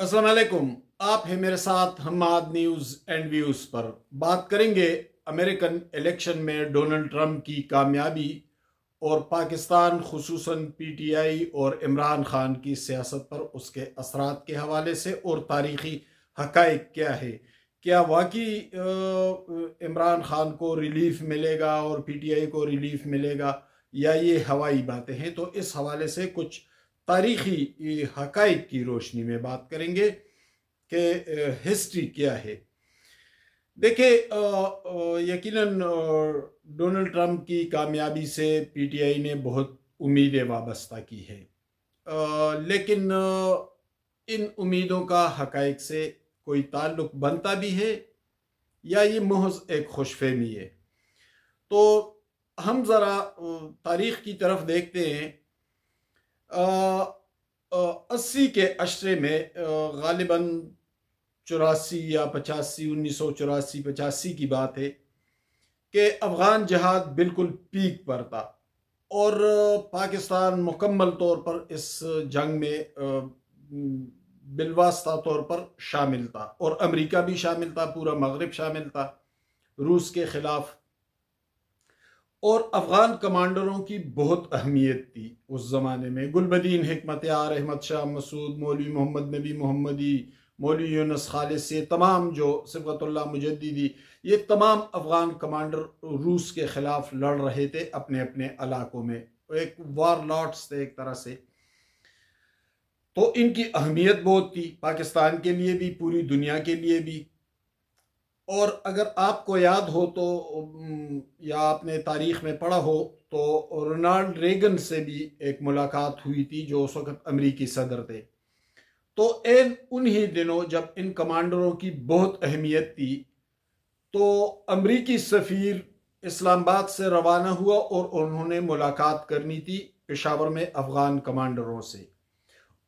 असलकुम आप हैं मेरे साथ हमाद न्यूज़ एंड व्यूज़ पर बात करेंगे अमेरिकन इलेक्शन में डोनाल्ड ट्रंप की कामयाबी और पाकिस्तान खसूस पी टी आई और इमरान ख़ान की सियासत पर उसके असरा के हवाले से और तारीखी हक़ क्या है क्या वाकई इमरान ख़ान को रिलीफ मिलेगा और पी टी आई को रिलीफ मिलेगा या ये हवाई बातें हैं तो इस हवाले से कुछ तारीखी हक़ की रोशनी में बात करेंगे कि हिस्ट्री क्या है देखिए यकीनन डोनाल्ड ट्रंप की कामयाबी से पीटीआई ने बहुत उम्मीदें वाबस्ता की है आ, लेकिन इन उम्मीदों का हकाइक से कोई ताल्लुक बनता भी है या ये महज एक खुशफहमी है तो हम ज़रा तारीख़ की तरफ देखते हैं अस्सी के अशरे में गालिबा चौरासी या पचासी उन्नीस सौ चौरासी पचासी की बात है कि अफ़गान जहाद बिल्कुल पीक पर था और पाकिस्तान मुकम्मल तौर पर इस जंग में बिलवास्ता तौर पर शामिल था और अमेरिका भी शामिल था पूरा मगरब शामिल था रूस के ख़िलाफ़ और अफ़गान कमांडरों की बहुत अहमियत थी उस ज़माने में गुलबदीन हमत यार अहमद शाह मसूद मौलवी मोहम्मद नबी मोहम्मदी मौलवी यूनस खालिद से तमाम जो सिबतुल्ला मुजदीदी ये तमाम अफ़गान कमांडर रूस के ख़िलाफ़ लड़ रहे थे अपने अपने इलाकों में एक वार लॉट्स थे एक तरह से तो इनकी अहमियत बहुत थी पाकिस्तान के लिए भी पूरी दुनिया के लिए भी और अगर आपको याद हो तो या आपने तारीख में पढ़ा हो तो रोनाल्ड रेगन से भी एक मुलाकात हुई थी जो उस वक़्त अमरीकी सदर थे तो इन उन्हीं दिनों जब इन कमांडरों की बहुत अहमियत थी तो अमरीकी सफ़ीर इस्लामाबाद से रवाना हुआ और उन्होंने मुलाकात करनी थी पेशावर में अफ़गान कमांडरों से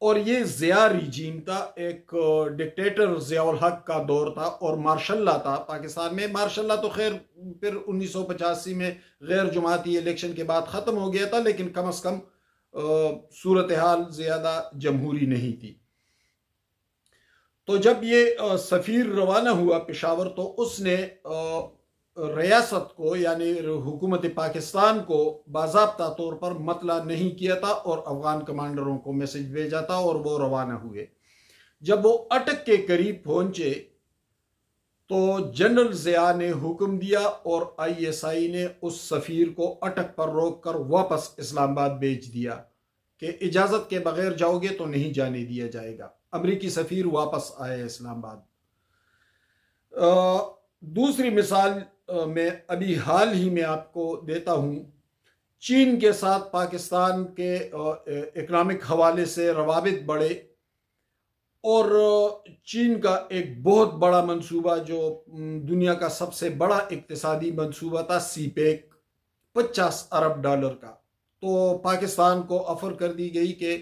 और ये ज़िया रिजीम था एक डिक्टेटर ज़ियाल हक का दौर था और मार्शल्ला था पाकिस्तान में मार्शल्ला तो खैर फिर उन्नीस सौ पचासी में गैर जमाती इलेक्शन के बाद ख़त्म हो गया था लेकिन कम अज़ कम सूरत हाल ज़्यादा जमहूरी नहीं थी तो जब ये सफ़ीर रवाना हुआ पेशावर तो उसने रियासत को यानी हुकूमत पाकिस्तान को बाबा तौर पर मतला नहीं किया था और अफगान कमांडरों को मैसेज भेजा था और वो रवाना हुए जब वो अटक के करीब पहुंचे तो जनरल ज़िया ने हुक्म दिया और आईएसआई ने उस सफ़ीर को अटक पर रोक कर वापस इस्लामाबाद भेज दिया कि इजाज़त के बगैर जाओगे तो नहीं जाने दिया जाएगा अमरीकी सफ़ीर वापस आए इस्लामाबाद दूसरी मिसाल मैं अभी हाल ही में आपको देता हूँ चीन के साथ पाकिस्तान के इकनॉमिक हवाले से रवाबित बढ़े और चीन का एक बहुत बड़ा मंसूबा जो दुनिया का सबसे बड़ा इकतसादी मंसूबा था सी पेक पचास अरब डॉलर का तो पाकिस्तान को ऑफर कर दी गई कि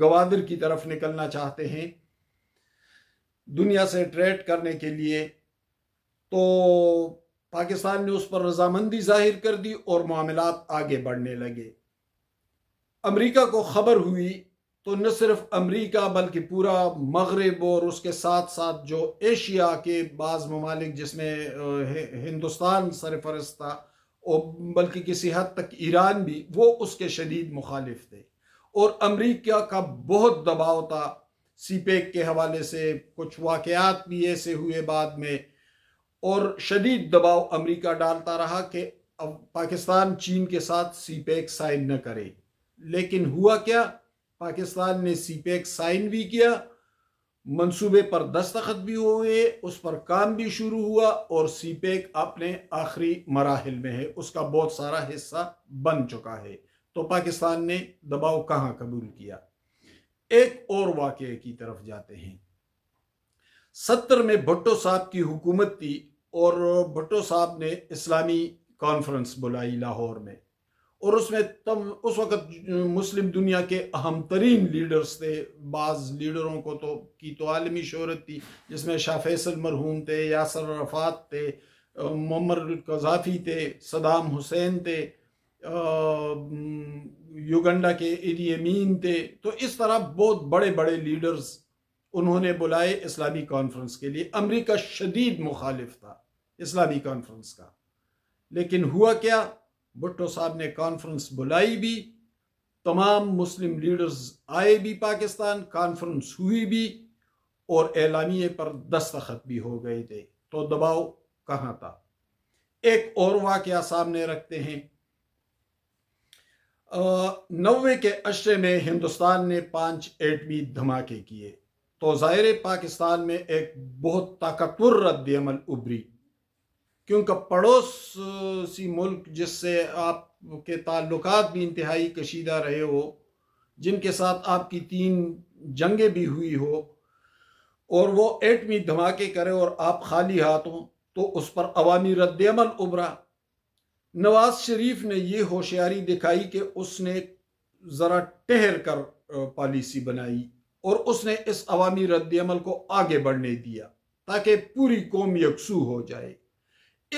गवादर की तरफ निकलना चाहते हैं दुनिया से ट्रेड करने के लिए तो पाकिस्तान ने उस पर रजामंदी जाहिर कर दी और मामला आगे बढ़ने लगे अमरीका को खबर हुई तो न सिर्फ अमरीका बल्कि पूरा मगरब और उसके साथ साथ जो एशिया के बाज़ ममालिक जिसमें हिंदुस्तान सरफरस था और बल्कि किसी हद तक ईरान भी वो उसके शदीद मुखालिफ थे और अमरीका का बहुत दबाव था सी पेक के हवाले से कुछ वाक़ात भी ऐसे हुए बाद में और शदीद दबाव अमेरिका डालता रहा कि अब पाकिस्तान चीन के साथ पैक e साइन न करे लेकिन हुआ क्या पाकिस्तान ने पैक e साइन भी किया मंसूबे पर दस्तखत भी हुए उस पर काम भी शुरू हुआ और सीपेक e अपने आखिरी मराहल में है उसका बहुत सारा हिस्सा बन चुका है तो पाकिस्तान ने दबाव कहाँ कबूल किया एक और वाक़े की तरफ जाते हैं सत्तर में भुट्टो साहब की हुकूमत थी और भुट्टो साहब ने इस्लामी कॉन्फ्रेंस बुलाई लाहौर में और उसमें तब उस वक़्त मुस्लिम दुनिया के अहम तरीन लीडर्स थे बाज़ लीडरों को तो की तो आलमी शहरत थी जिसमें शाह फैसल मरहूम थे यासर रफात थे ममर कजाफी थे सदाम हुसैन थे युगंडा के इरियमीन थे तो इस तरह बहुत बड़े बड़े लीडर्स उन्होंने बुलाए इस्लामी कॉन्फ्रेंस के लिए अमरीका शदीद मुखालिफ था इस्लामी कॉन्फ्रेंस का लेकिन हुआ क्या भुट्टो साहब ने कॉन्फ्रेंस बुलाई भी तमाम मुस्लिम लीडर्स आए भी पाकिस्तान कॉन्फ्रेंस हुई भी और एलानिए पर दस्तखत भी हो गए थे तो दबाव कहाँ था एक और वाक़ सामने रखते हैं नवे के अशरे में हिंदुस्तान ने पांच एटमी धमाके किए तो ज़ाहिर पाकिस्तान में एक बहुत ताकतवर रद्द अमल उभरी क्योंकि पड़ोसी मुल्क जिससे आपके ताल्लुक भी इंतहाई कशीदा रहे हो जिनके साथ आपकी तीन जंगें भी हुई हो और वो एटमी धमाके करे और आप खाली हाथ हों तो उस पर अवामी रद्दमल उभरा नवाज शरीफ ने यह होशियारी दिखाई कि उसने ज़रा ठहर कर पॉलिसी बनाई और उसने इस अवामी रद्दमल को आगे बढ़ने दिया ताकि पूरी कौम यकसू हो जाए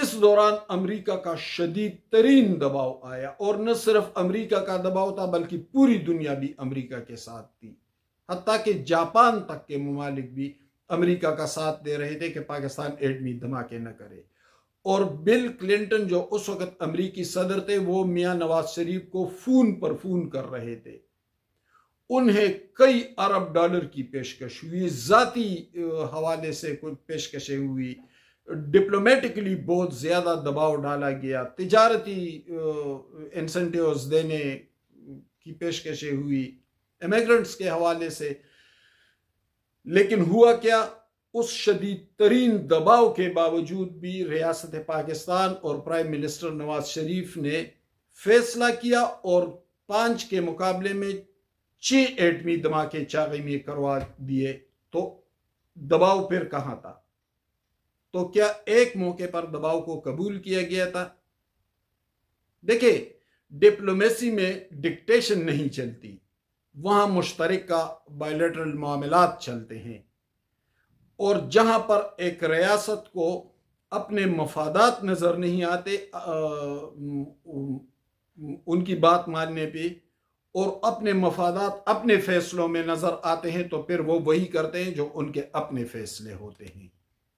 इस दौरान अमरीका का शदीद तरीन दबाव आया और न सिर्फ अमरीका का दबाव था बल्कि पूरी दुनिया भी अमरीका के साथ थी हती कि जापान तक के ममालिक भी अमरीका का साथ दे रहे थे कि पाकिस्तान एडमी धमाके न करे और बिल क्लिंटन जो उस वक्त अमरीकी सदर थे वो मियाँ नवाज शरीफ को फ़ोन पर फ़ोन कर रहे थे उन्हें कई अरब डॉलर की पेशकश हुई ज़ाती हवाले से कुछ पेशकशें हुई डिप्लोमेटिकली बहुत ज़्यादा दबाव डाला गया तजारती इंसेंटिव देने की पेशकशें हुई इमिग्रेंट्स के हवाले से लेकिन हुआ क्या उस शदीद तरीन दबाव के बावजूद भी रियासत पाकिस्तान और प्राइम मिनिस्टर नवाज शरीफ ने फैसला किया और पाँच के मुकाबले में छः एटमी धमाके चागमी करवा दिए तो दबाव फिर कहाँ था तो क्या एक मौके पर दबाव को कबूल किया गया था देखिए डिप्लोमेसी में डिक्टेशन नहीं चलती वहां मुश्तरक बायोलेटरल मामला चलते हैं और जहां पर एक रियासत को अपने मफादात नज़र नहीं आते आ, उनकी बात मानने पे और अपने मफादात अपने फैसलों में नज़र आते हैं तो फिर वो वही करते हैं जो उनके अपने फैसले होते हैं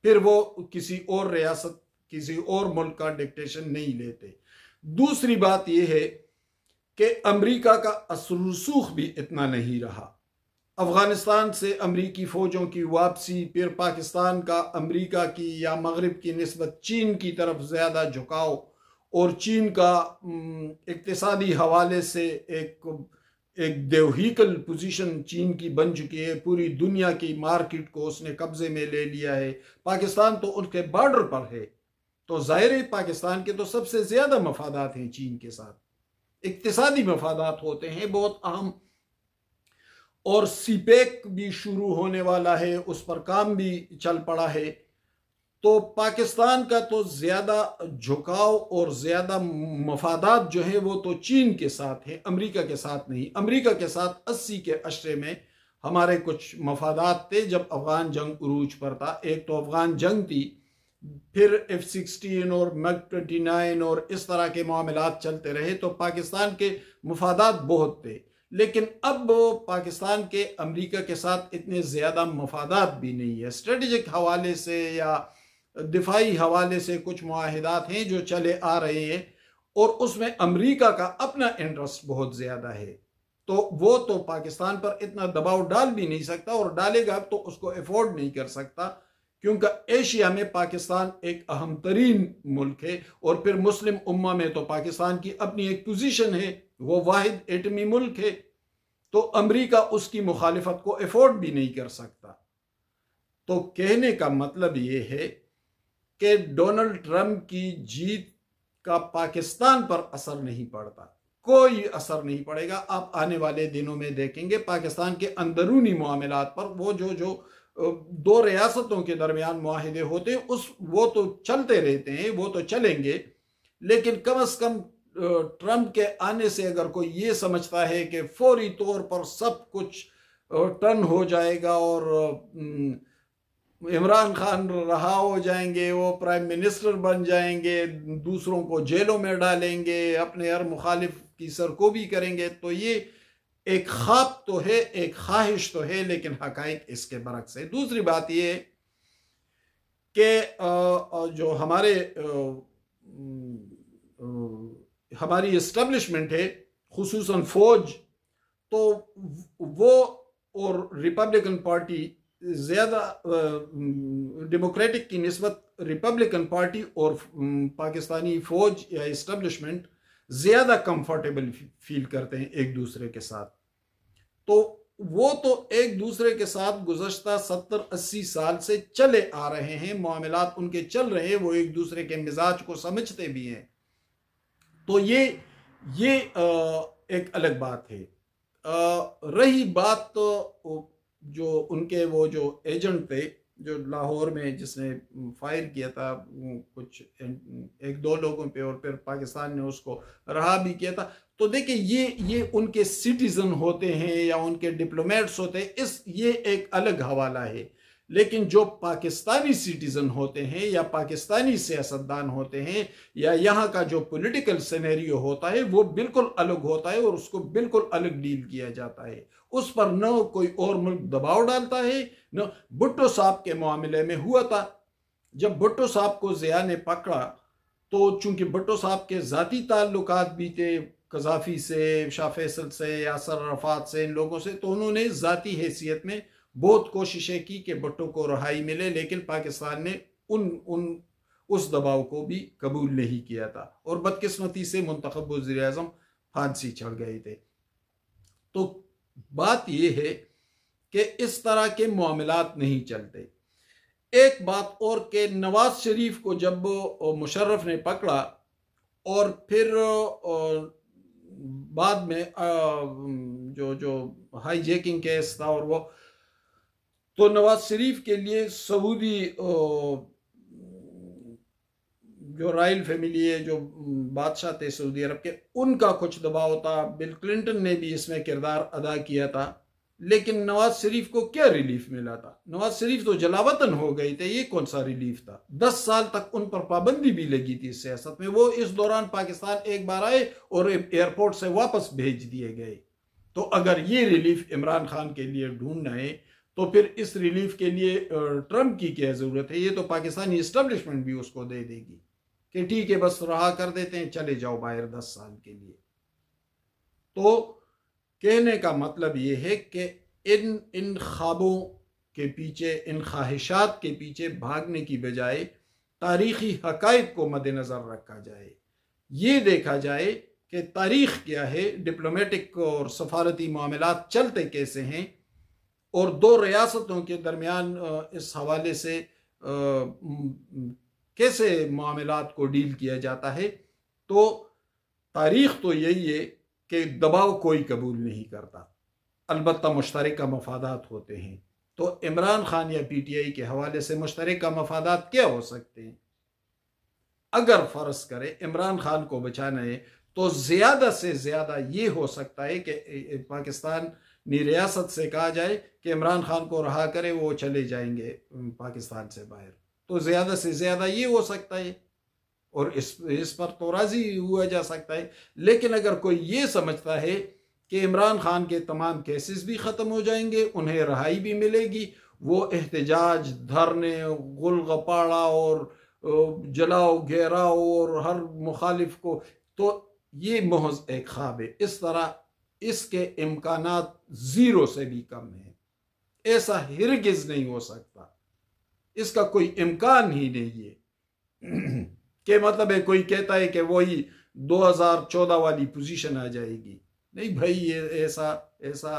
फिर वो किसी और रियासत किसी और मुल्क का डिक्टेशन नहीं लेते दूसरी बात यह है कि अमरीका का असरसूख भी इतना नहीं रहा अफ़गानिस्तान से अमरीकी फ़ौजों की वापसी फिर पाकिस्तान का अमरीका की या मगरब की नस्बत चीन की तरफ ज़्यादा झुकाव और चीन का इकतसादी हवाले से एक एक देवहीकल पोजीशन चीन की बन चुकी है पूरी दुनिया की मार्केट को उसने कब्जे में ले लिया है पाकिस्तान तो उनके बॉर्डर पर है तो ज़ाहिर है पाकिस्तान के तो सबसे ज़्यादा मफादात हैं चीन के साथ इकतसादी मफादात होते हैं बहुत अहम और सीपेक e भी शुरू होने वाला है उस पर काम भी चल पड़ा है तो पाकिस्तान का तो ज़्यादा झुकाव और ज़्यादा मफादात जो है वो तो चीन के साथ है अमेरिका के साथ नहीं अमेरिका के साथ अस्सी के अशरे में हमारे कुछ मफादात थे जब अफ़गान जंग उरूज पर था एक तो अफ़गान जंग थी फिर एफ सिक्सटीन और मैक ट्वेंटी नाइन और इस तरह के मामला चलते रहे तो पाकिस्तान के मफादात बहुत थे लेकिन अब पाकिस्तान के अमेरिका के साथ इतने ज़्यादा मफादात भी नहीं है स्ट्रेटजिक हवाले से या दिफाई हवाले से कुछ माहदात हैं जो चले आ रहे हैं और उसमें अमरीका का अपना इंटरेस्ट बहुत ज़्यादा है तो वो तो पाकिस्तान पर इतना दबाव डाल भी नहीं सकता और डालेगा तो उसको अफोर्ड नहीं कर सकता क्योंकि एशिया में पाकिस्तान एक अहम तरीन मुल्क है और फिर मुस्लिम उम्मा में तो पाकिस्तान की अपनी एक पोजीशन है वो वाहिद एटमी मुल्क है तो अमेरिका उसकी मुखालफत को अफोर्ड भी नहीं कर सकता तो कहने का मतलब ये है कि डोनाल्ड ट्रंप की जीत का पाकिस्तान पर असर नहीं पड़ता कोई असर नहीं पड़ेगा आप आने वाले दिनों में देखेंगे पाकिस्तान के अंदरूनी मामला पर वो जो जो दो रियासतों के दरमियान माहदे होते हैं उस वो तो चलते रहते हैं वो तो चलेंगे लेकिन कम अज कम ट्रंप के आने से अगर कोई ये समझता है कि फौरी तौर पर सब कुछ टर्न हो जाएगा और इमरान खान रहा हो जाएंगे वो प्राइम मिनिस्टर बन जाएंगे दूसरों को जेलों में डालेंगे अपने हर मुखालिफ की सरकोबी करेंगे तो ये एक ख्वाब तो है एक ख्वाहिश तो है लेकिन हक़ इसके बरक्स है दूसरी बात ये कि जो हमारे हमारी इस्टबलिशमेंट है खसूस फौज तो वो और रिपब्लिकन पार्टी ज़्यादा डेमोक्रेटिक की नस्बत रिपब्लिकन पार्टी और पाकिस्तानी फ़ौज या इस्टबलिशमेंट ज़्यादा कंफर्टेबल फील करते हैं एक दूसरे के साथ तो वो तो एक दूसरे के साथ गुजशत सत्तर अस्सी साल से चले आ रहे हैं मामला उनके चल रहे हैं वो एक दूसरे के मिजाज को समझते भी हैं तो ये ये एक अलग बात है रही बात तो जो उनके वो जो एजेंट थे जो लाहौर में जिसने फायर किया था कुछ एक दो लोगों पे और फिर पाकिस्तान ने उसको रहा भी किया था तो देखिए ये ये उनके सिटीज़न होते हैं या उनके डिप्लोमेट्स होते हैं इस ये एक अलग हवाला है लेकिन जो पाकिस्तानी सिटीज़न होते हैं या पाकिस्तानी सियासतदान होते हैं या यहाँ का जो पॉलिटिकल सिनेरियो होता है वो बिल्कुल अलग होता है और उसको बिल्कुल अलग डील किया जाता है उस पर न कोई और मुल्क दबाव डालता है न भुट्टो साहब के मामले में हुआ था जब भुट्टो साहब को ज़िया ने पकड़ा तो चूंकि भुट्टो साहब के ज़ाती ताल्लुक भी थे कजाफी से शाह फैसल से यासर रफात से इन लोगों से तो उन्होंने ज़ाती हैसियत में बहुत कोशिशें की कि भुट्टो को रहाई मिले लेकिन पाकिस्तान ने उन उन उस दबाव को भी कबूल नहीं किया था और बदकिस्मती से मुंतब वजी अजम फांसी चढ़ गए थे तो बात यह है कि इस तरह के मामलात नहीं चलते एक बात और के नवाज शरीफ को जब मुशर्रफ ने पकड़ा और फिर बाद में जो जो हाईजेकिंग केस था और वो तो नवाज शरीफ के लिए सऊदी जो रॉयल फैमिली है जो बादशाह थे सऊदी अरब के उनका कुछ दबाव था बिल क्लिंटन ने भी इसमें किरदार अदा किया था लेकिन नवाज शरीफ को क्या रिलीफ मिला था नवाज शरीफ तो जलावतन हो गए थे ये कौन सा रिलीफ था दस साल तक उन पर पाबंदी भी लगी थी सियासत में वो इस दौरान पाकिस्तान एक बार आए और एयरपोर्ट से वापस भेज दिए गए तो अगर ये रिलीफ इमरान खान के लिए ढूंढना है तो फिर इस रिलीफ के लिए ट्रंप की क्या जरूरत है ये तो पाकिस्तानी इस्टबलिशमेंट भी उसको दे देगी कि ठीक है बस रहा कर देते हैं चले जाओ बाहर दस साल के लिए तो कहने का मतलब ये है कि इन इन ख्वाबों के पीछे इन ख्वाहिशात के पीछे भागने की बजाय तारीखी हकैक को मद्देनजर रखा जाए ये देखा जाए कि तारीख क्या है डिप्लोमेटिक और सफारती मामला चलते कैसे हैं और दो रियासतों के दरमियान इस हवाले से कैसे मामला को डील किया जाता है तो तारीख तो यही है कि दबाव कोई कबूल नहीं करता अलबत् मुश्तरक मफादात होते हैं तो इमरान खान या पी टी आई के हवाले से मुश्तरक मफादात क्या हो सकते हैं अगर फ़र्ज करें इमरान खान को बचाना है तो ज़्यादा से ज़्यादा ये हो सकता है कि पाकिस्तान ने रियासत से कहा जाए कि इमरान खान को रहा करे वो चले जाएंगे पाकिस्तान से बाहर तो ज़्यादा से ज़्यादा ये हो सकता है और इस इस पर तो राज़ी हुआ जा सकता है लेकिन अगर कोई ये समझता है कि इमरान ख़ान के तमाम केसेस भी ख़त्म हो जाएंगे उन्हें रहाई भी मिलेगी वो एहतजाज धरने गुलगपाड़ा और जलाओ घेराओ और हर मुखालिफ को तो ये महज एक ख्वाब है इस तरह इसके इम्कान ज़ीरो से भी कम है ऐसा हिरगिज़ नहीं हो सकता इसका कोई इम्कान ही नहीं है के मतलब है कोई कहता है कि वही 2014 वाली पोजीशन आ जाएगी नहीं भाई ये ऐसा ऐसा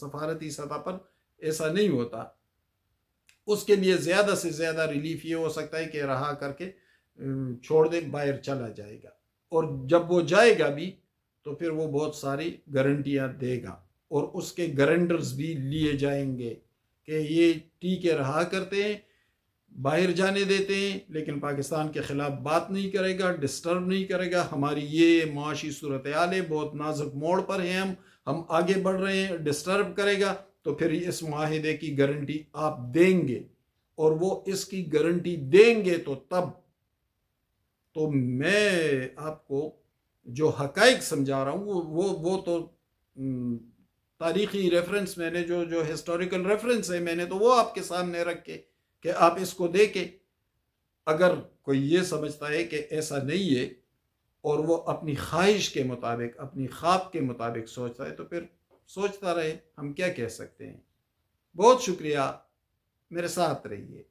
सफारती सतह पर ऐसा नहीं होता उसके लिए ज़्यादा से ज़्यादा रिलीफ ये हो सकता है कि रहा करके छोड़ दे बाहर चला जाएगा और जब वो जाएगा भी तो फिर वो बहुत सारी गारंटियाँ देगा और उसके गारंटर्स भी लिए जाएंगे कि ये टीके रहा करते हैं बाहर जाने देते हैं लेकिन पाकिस्तान के ख़िलाफ़ बात नहीं करेगा डिस्टर्ब नहीं करेगा हमारी ये मुआशी सूरत आल बहुत नाजुक मोड़ पर हैं हम हम आगे बढ़ रहे हैं डिस्टर्ब करेगा तो फिर इस माहे की गारंटी आप देंगे और वो इसकी गारंटी देंगे तो तब तो मैं आपको जो हकाइक समझा रहा हूँ वो वो वो तो तारीखी रेफरेंस मैंने जो जो हिस्टोरिकल रेफरेंस है मैंने तो वो आपके सामने रखे कि आप इसको दे के अगर कोई ये समझता है कि ऐसा नहीं है और वो अपनी ख्वाहिश के मुताबिक अपनी ख्वाब के मुताबिक सोचता है तो फिर सोचता रहे हम क्या कह सकते हैं बहुत शुक्रिया मेरे साथ रहिए